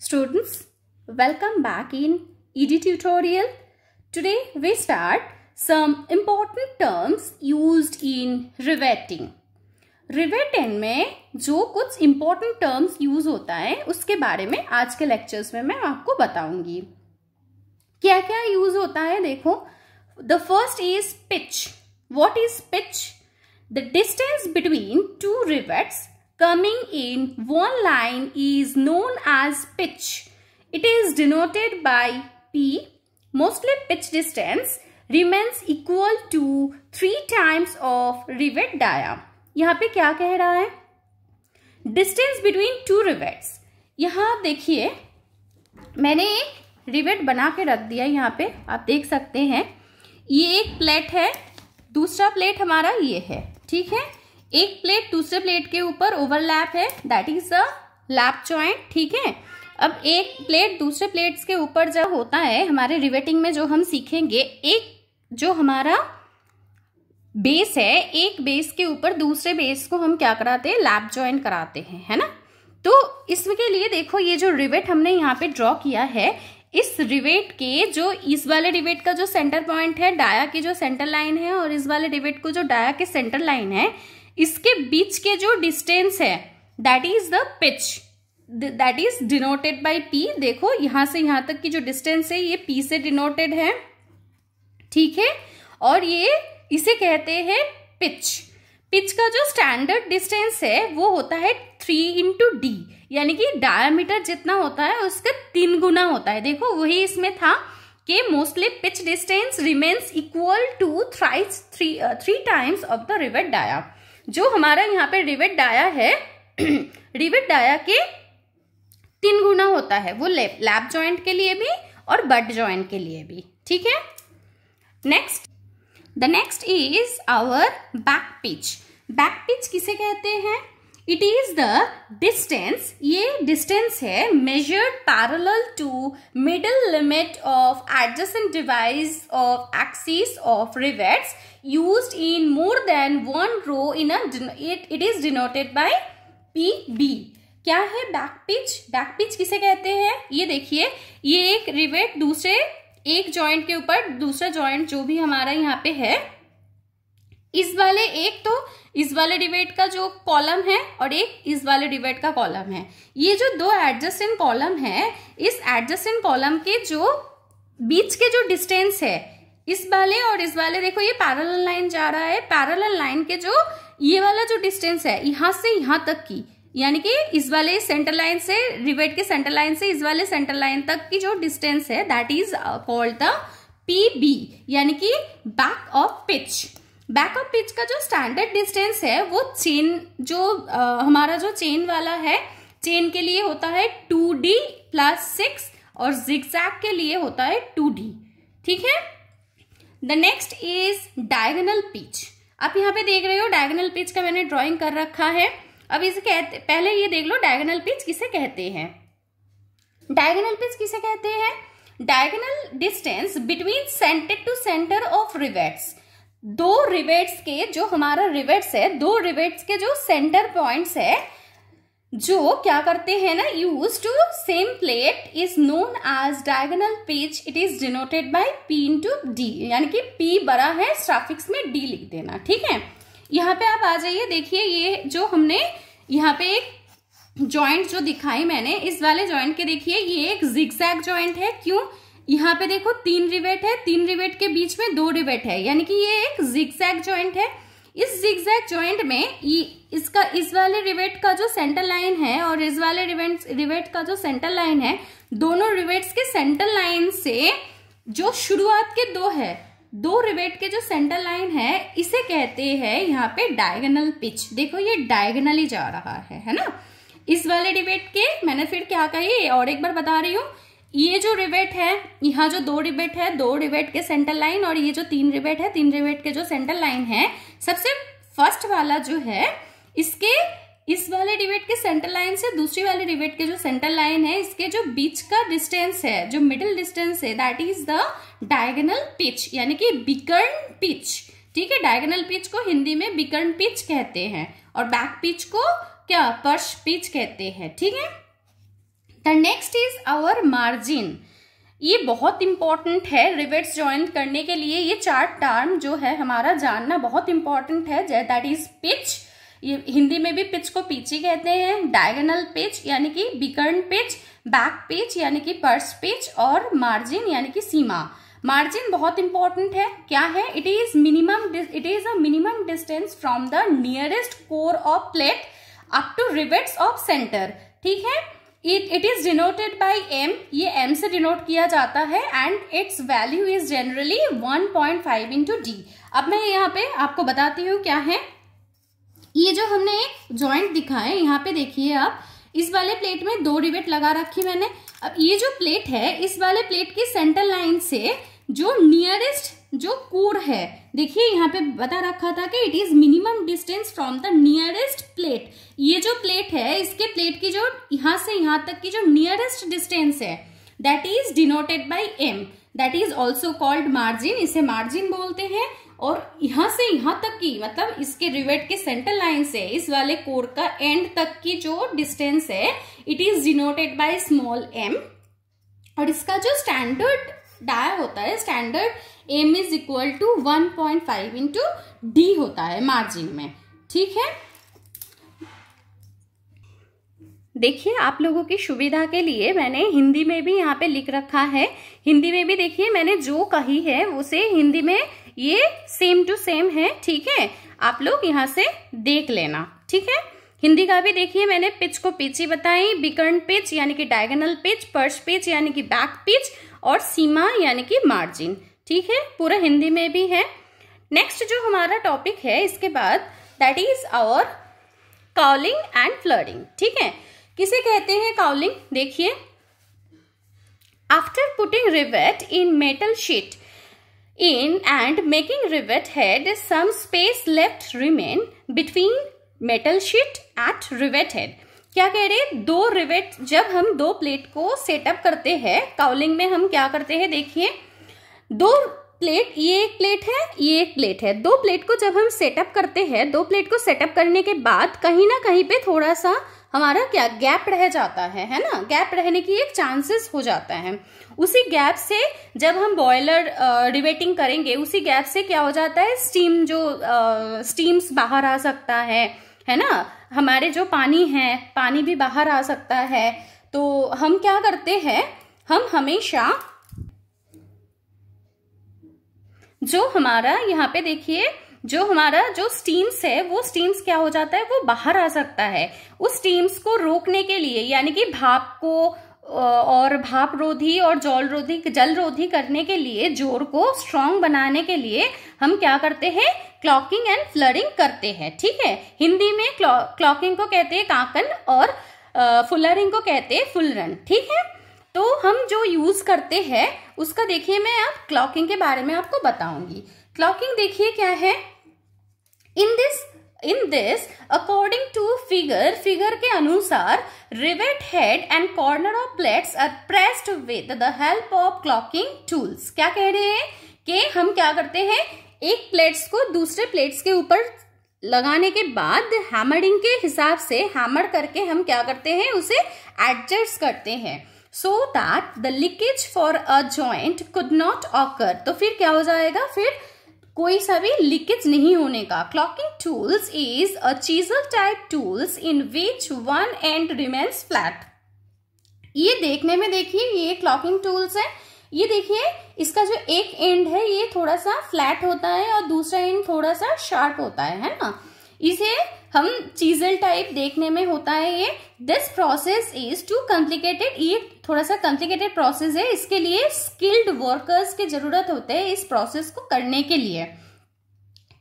Students, welcome back in ED tutorial. Today we start some important terms used in riveting. Riveting में जो कुछ important terms use होता है उसके बारे में आज के लेक्चर्स में मैं आपको बताऊंगी क्या क्या यूज होता है देखो the first is pitch what is pitch the distance between two rivets coming in one line is known as pitch. It is denoted by P. Mostly pitch distance remains equal to 3 times of rivet diameter. यहाँ पे क्या कह रहा है distance between two rivets यहाँ देखिए मैंने एक रिवेट बना के रख दिया yahan pe aap dekh sakte hain ye ek plate hai dusra plate hamara ye hai theek hai एक प्लेट दूसरे प्लेट के ऊपर ओवरलैप है that is a lap joint ठीक है अब एक प्लेट दूसरे प्लेट्स के ऊपर जब होता है हमारे रिवेटिंग में जो हम सीखेंगे एक जो हमारा बेस है एक बेस के ऊपर दूसरे बेस को हम क्या कराते हैं लैप ज्वाइन कराते हैं है ना तो इसके लिए देखो ये जो रिवेट हमने यहाँ पे ड्रॉ किया है इस रिवेट के जो इस वाले रिवेट का जो सेंटर पॉइंट है डाया की जो सेंटर लाइन है और इस वाले रिवेट को जो डाया के सेंटर लाइन है इसके बीच के जो डिस्टेंस है that is the pitch that is denoted by P देखो यहां से यहां तक की जो डिस्टेंस है ये पी से डिनोटेड है ठीक है और ये इसे कहते हैं पिच पिच का जो स्टैंडर्ड डिस्टेंस है वो होता है थ्री इंटू डी यानी कि डायामीटर जितना होता है उसका तीन गुना होता है देखो वही इसमें था कि mostly pitch distance remains equal to thrice three three times of the rivet dia जो हमारा यहाँ पे रिवेट डाया है रिवेट डाया के तीन गुना होता है वो लैप लैप के लिए भी और बट ज्वाइंट के लिए भी ठीक है next the next is our back pitch back pitch किसे कहते हैं इट इज द डिस्टेंस ये डिस्टेंस है measured parallel to middle limit of adjacent device of axis of rivets use in more than one row in it is denoted is P B क्या है back pitch back pitch किसे कहते हैं ये देखिए ये एक रिवेट दूसरे एक जॉइंट के ऊपर दूसरा जॉइंट जो भी हमारा यहाँ पे है इस वाले एक तो इस वाले डिबेट का जो कॉलम है और एक इस वाले डिबेट का कॉलम है ये जो दो एडजस्टेंट कॉलम है इस एडजस्टेंट कॉलम के जो बीच के जो डिस्टेंस है इस वाले और इस वाले देखो ये पैरल लाइन जा रहा है पैरल लाइन के जो ये वाला जो डिस्टेंस है यहां से यहां तक की यानी कि इस वाले सेंटर लाइन से रिवेट के सेंटर लाइन से इस वाले सेंटर लाइन तक की जो डिस्टेंस है that is called the P B यानी कि back of pitch backup pitch का जो स्टैंडर्ड डिस्टेंस है वो चेन जो आ, हमारा जो चेन वाला है चेन के लिए होता है टू डी प्लस सिक्स और जिक्सैक के लिए होता है टू डी ठीक है the next is diagonal pitch आप यहाँ पे देख रहे हो डायगनल पिच का मैंने ड्राइंग कर रखा है अब इसे कहते पहले ये देख लो डायगनल पिच किसे कहते हैं डायगनल पिच किसे कहते हैं diagonal distance between centre to centre of rivets दो रिवेट्स के जो हमारा रिवेट्स है दो रिवेट्स के जो सेंटर पॉइंट्स है जो क्या करते हैं ना use to same plate is known as diagonal page it is denoted by P two D यानी कि पी बड़ा है स्ट्राफिक्स में डी लिख देना ठीक है यहाँ पे आप आ जाइए देखिए ये जो हमने यहाँ पे एक जॉइंट जो दिखाई मैंने इस वाले ज्वाइंट के देखिए ये एक जिक्सैक जॉइंट है क्यों यहाँ पे देखो तीन रिवेट है तीन रिवेट के बीच में दो रिवेट है यानी कि ये एक जिक्जैक ज्वाइंट है इस जिक्जैक ज्वाइंट में इसका इस वाले रिवेट का जो सेंटर लाइन है और इस वाले रिवेट रिवेट का जो सेंटर लाइन है दोनों रिवेट्स के सेंटर लाइन से जो शुरुआत के दो है दो रिवेट के जो सेंटर लाइन है इसे कहते हैं यहाँ पे डायगनल पिच देखो ये डायगनली जा रहा है है ना इस वाले रिवेट के मैंने फिर क्या कही और एक बार बता रही हूँ ये जो रिबेट है यहाँ जो दो रिबेट है दो रिबेट के सेंटर लाइन और ये जो तीन रिबेट है तीन रिबेट के जो सेंटर लाइन है सबसे फर्स्ट वाला जो है इसके इस वाले रिबेट के सेंटर लाइन से दूसरी वाले रिबेट के जो सेंटर लाइन है इसके जो बीच का डिस्टेंस है जो मिडिल डिस्टेंस है that is the diagonal pitch यानी कि बिकर्ण पिच ठीक है डायगनल पिच को हिंदी में बिकर्ण पिच कहते हैं और बैक पिच को क्या पर्श पिच कहते हैं ठीक है थीके? The next is our margin ये बहुत इंपॉर्टेंट है रिवेट्स ज्वाइन करने के लिए ये चार टर्म जो है हमारा जानना बहुत इंपॉर्टेंट है दैट इज पिच ये हिंदी में भी पिच को पीछे कहते हैं डायगोनल पिच यानी कि बिकर्ण पिच बैक पिच यानी कि पर्स पिच और मार्जिन यानी कि सीमा मार्जिन बहुत इंपॉर्टेंट है क्या है it is minimum it is a minimum distance from the nearest core of plate up to rivets of centre ठीक है it it is denoted by M ये एम से डिनोट किया जाता है and its value is generally one point five into D अब मैं यहाँ पे आपको बताती हूँ क्या है ये जो हमने एक ज्वाइंट दिखा है यहाँ पे देखिए आप इस वाले प्लेट में दो रिवेट लगा रखी मैंने अब ये जो प्लेट है इस वाले प्लेट की सेंटर लाइन से जो नियरेस्ट जो कोर है देखिए यहाँ पे बता रखा था कि it is minimum distance from the nearest plate ये जो प्लेट है इसके प्लेट की जो यहाँ से यहाँ तक की जो नियरेस्ट डिस्टेंस है that is denoted by M that is also called margin इसे मार्जिन बोलते हैं और यहाँ से यहाँ तक की मतलब इसके रिवेट के सेंटर लाइन से इस वाले कोर का एंड तक की जो डिस्टेंस है it is denoted by small M और इसका जो स्टैंडर्ड डाय होता है standard M is equal to one point five into D होता है मार्जिन में ठीक है देखिए आप लोगों की सुविधा के लिए मैंने हिंदी में भी यहाँ पे लिख रखा है हिंदी में भी देखिए मैंने जो कही है उसे हिंदी में ये सेम टू सेम है ठीक है आप लोग यहाँ से देख लेना ठीक है हिंदी का भी देखिए मैंने पिच को पिच ही बताई बिकर्ण पिच यानी कि डायगोनल पिच पर्स पिच यानी कि बैक पिच और सीमा यानी कि मार्जिन ठीक है पूरा हिंदी में भी है नेक्स्ट जो हमारा टॉपिक है इसके बाद that is our caulking and flooding ठीक है किसे कहते हैं काउलिंग देखिए after putting rivet in metal sheet in and making rivet head some space left remain between metal sheet at rivet head क्या कह रहे दो रिवेट जब हम दो प्लेट को सेटअप करते हैं काउलिंग में हम क्या करते हैं देखिए दो प्लेट ये एक प्लेट है ये एक प्लेट है दो प्लेट को जब हम सेटअप करते हैं दो प्लेट को सेटअप करने के बाद कहीं ना कहीं पे थोड़ा सा हमारा क्या गैप रह जाता है है ना गैप रहने की एक चांसेस हो जाता है उसी गैप से जब हम बॉयलर रिवेटिंग करेंगे उसी गैप से क्या हो जाता है स्टीम जो स्टीम्स बाहर आ सकता है है ना हमारे जो पानी है पानी भी बाहर आ सकता है तो हम क्या करते हैं हम हमेशा जो हमारा यहाँ पे देखिए जो हमारा जो स्टीम्स है वो स्टीम्स क्या हो जाता है वो बाहर आ सकता है उस स्टीम्स को रोकने के लिए यानी कि भाप को और भाप रोधी और जल रोधी जल रोधी करने के लिए जोर को स्ट्रांग बनाने के लिए हम क्या करते हैं क्लॉकिंग एंड फ्लरिंग करते हैं ठीक है हिंदी में क्लॉकिंग को कहते हैं काकन और फुलरिंग को कहते हैं फुलरन ठीक है तो हम जो यूज़ करते हैं उसका देखिए मैं आप क्लॉकिंग के बारे में आपको बताऊंगी क्लॉकिंग देखिए क्या है in this in this according to figure figure के अनुसार rivet head and corner of plates are pressed with the help of clocking tools क्या कह रहे हैं कि हम क्या करते हैं एक प्लेट्स को दूसरे प्लेट्स के ऊपर लगाने के बाद हैमरिंग के हिसाब से हैमर करके हम क्या करते हैं उसे एडजस्ट करते हैं so that the leakage for a joint could not occur तो फिर क्या हो जाएगा फिर कोई सा भी लीकेज नहीं होने का clocking tools is a chisel type tools in which one end remains flat ये देखने में देखिए ये क्लॉकिंग टूल्स है ये देखिए इसका जो एक एंड है ये थोड़ा सा फ्लैट होता है और दूसरा एंड थोड़ा सा शार्प होता है है ना इसे हम चीजल टाइप देखने में होता है ये this process is too complicated ये थोड़ा सा कॉम्प्लिकेटेड प्रोसेस है इसके लिए स्किल्ड वर्कर्स की जरूरत होते है इस प्रोसेस को करने के लिए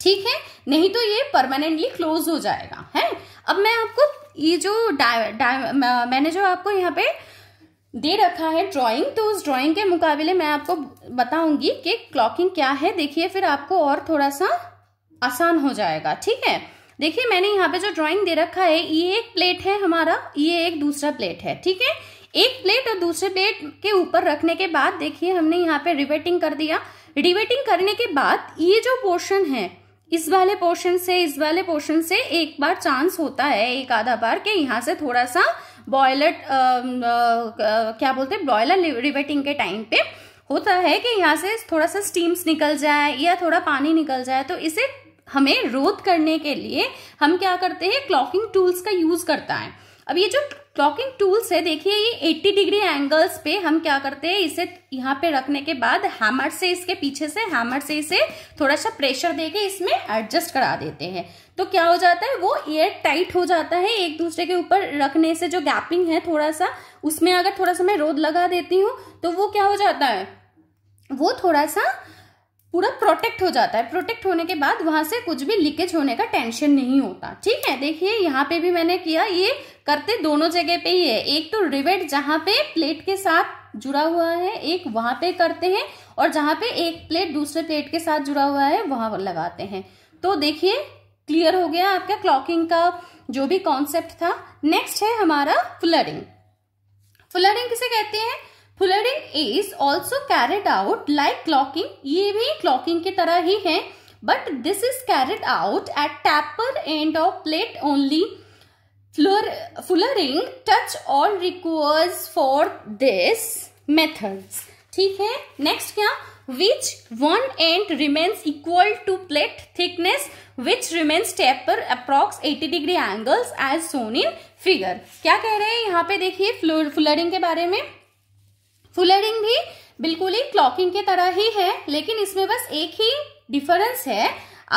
ठीक है नहीं तो ये परमानेंटली क्लोज हो जाएगा है अब मैं आपको ये जो डाय, डाय, मैंने जो आपको यहाँ पे दे रखा है ड्राइंग तो उस ड्राइंग के मुकाबले मैं आपको बताऊंगी कि क्लॉकिंग क्या है देखिए फिर आपको और थोड़ा सा आसान हो जाएगा ठीक है देखिए मैंने यहाँ पे जो ड्राइंग दे रखा है ये एक प्लेट है हमारा ये एक दूसरा प्लेट है ठीक है एक प्लेट और दूसरे प्लेट के ऊपर रखने के बाद देखिए हमने यहाँ पे रिवेटिंग कर दिया रिवेटिंग करने के बाद ये जो पोर्शन है इस वाले पोर्शन से इस वाले पोर्शन से एक बार चांस होता है एक आधा बार के यहाँ से थोड़ा सा बॉयलर um, uh, uh, क्या बोलते हैं ब्रॉयलर रिवेटिंग के टाइम पे होता है कि यहाँ से थोड़ा सा स्टीम्स निकल जाए या थोड़ा पानी निकल जाए तो इसे हमें रोध करने के लिए हम क्या करते हैं क्लॉकिंग टूल्स का यूज़ करता है अब ये जो क्लॉकिंग टूल से देखिए ये 80 डिग्री एंगल्स पे हम क्या करते हैं इसे यहाँ पे रखने के बाद हैमर से इसके पीछे से हैमर से इसे थोड़ा सा प्रेशर देके इसमें एडजस्ट करा देते हैं तो क्या हो जाता है वो एयर टाइट हो जाता है एक दूसरे के ऊपर रखने से जो गैपिंग है थोड़ा सा उसमें अगर थोड़ा सा मैं रोद लगा देती हूँ तो वो क्या हो जाता है वो थोड़ा सा पूरा प्रोटेक्ट हो जाता है प्रोटेक्ट होने के बाद वहां से कुछ भी लीकेज होने का टेंशन नहीं होता ठीक है देखिए यहाँ पे भी मैंने किया ये करते दोनों जगह पे ही है एक तो रिवेट जहां पे प्लेट के साथ जुड़ा हुआ है एक वहां पे करते हैं और जहां पे एक प्लेट दूसरे प्लेट के साथ जुड़ा हुआ है वहां लगाते हैं तो देखिए क्लियर हो गया आपका क्लॉकिंग का जो भी कॉन्सेप्ट था नेक्स्ट है हमारा फ्लरिंग फ्लरिंग किसे कहते हैं fullering is also carried out like caulking ये भी क्लॉकिंग की तरह ही है but this is carried out at taper end of plate only fullering touch all requires for this method ठीक है नेक्स्ट क्या which one end remains equal to plate thickness which remains taper approx 80 degree angles as shown in figure क्या कह रहे हैं यहाँ पे देखिए फ्लोर फुलरिंग के बारे में फुलरिंग भी बिल्कुल ही क्लॉकिंग के तरह ही है लेकिन इसमें बस एक ही डिफरेंस है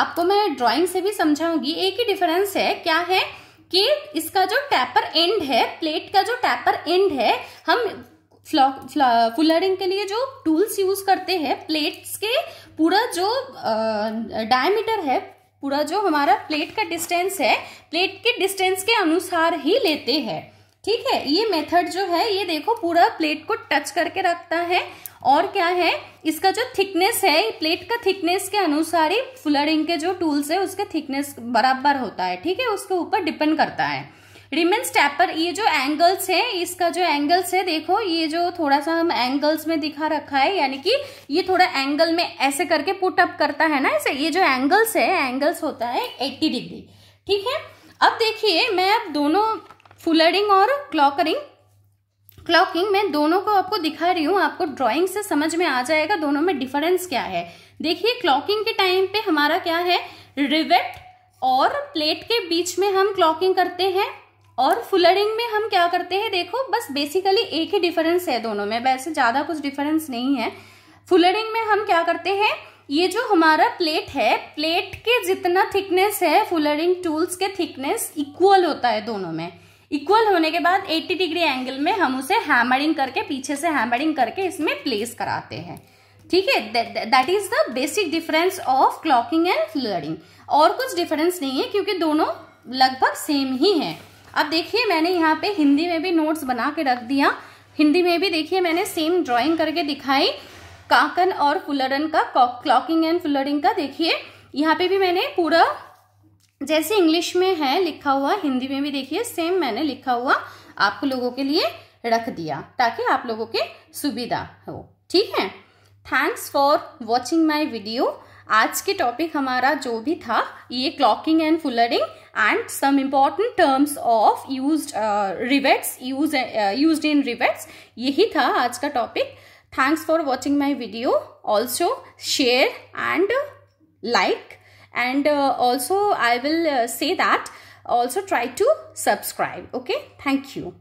आपको मैं ड्राइंग से भी समझाऊंगी एक ही डिफरेंस है क्या है कि इसका जो टैपर एंड है प्लेट का जो टैपर एंड है हम फुलरिंग के लिए जो टूल्स यूज करते हैं प्लेट्स के पूरा जो डायमीटर है पूरा जो हमारा प्लेट का डिस्टेंस है प्लेट के डिस्टेंस के अनुसार ही लेते हैं ठीक है ये मेथड जो है ये देखो पूरा प्लेट को टच करके रखता है और क्या है इसका जो थिकनेस है प्लेट का थिकनेस के अनुसार ही फ्लरिंग के जो टूल्स है उसके थिकनेस बराबर होता है ठीक है उसके ऊपर डिपेंड करता है रिमेन स्टेपर ये जो एंगल्स है इसका जो एंगल्स है देखो ये जो थोड़ा सा हम एंगल्स में दिखा रखा है यानी कि ये थोड़ा एंगल में ऐसे करके पुट अप करता है ना ऐसे ये जो एंगल्स है एंगल्स होता है एट्टी डिग्री ठीक है अब देखिए मैं अब दोनों फुलरिंग और क्लॉकरिंग क्लॉकिंग मैं दोनों को आपको दिखा रही हूँ आपको ड्राइंग से समझ में आ जाएगा दोनों में डिफरेंस क्या है देखिए क्लॉकिंग के टाइम पे हमारा क्या है रिवेट और प्लेट के बीच में हम क्लॉकिंग करते हैं और फुलरिंग में हम क्या करते हैं देखो बस बेसिकली एक ही डिफरेंस है दोनों में वैसे ज़्यादा कुछ डिफरेंस नहीं है फुलरिंग में हम क्या करते हैं ये जो हमारा प्लेट है प्लेट के जितना थिकनेस है फुलरिंग टूल्स के थिकनेस इक्वल होता है दोनों में इक्वल होने के बाद 80 डिग्री एंगल में हम उसे हैमरिंग करके पीछे से हैमरिंग करके इसमें प्लेस कराते हैं ठीक है that is the basic difference of caulking and fullering और कुछ डिफरेंस नहीं है क्योंकि दोनों लगभग सेम ही है अब देखिए मैंने यहाँ पे हिंदी में भी नोट्स बना के रख दिया हिंदी में भी देखिए मैंने सेम ड्राइंग करके दिखाई काकन और फुलरन का क्लॉकिंग एंड फुलरिंग का देखिए यहाँ पे भी मैंने पूरा जैसे इंग्लिश में है लिखा हुआ हिंदी में भी देखिए सेम मैंने लिखा हुआ आप लोगों के लिए रख दिया ताकि आप लोगों के सुविधा हो ठीक है thanks for watching my video आज के टॉपिक हमारा जो भी था ये caulking and fullering and some important terms of use rivets use use in rivets यही था आज का topic thanks for watching my video also share and like and uh, also I will uh, say that also try to subscribe okay thank you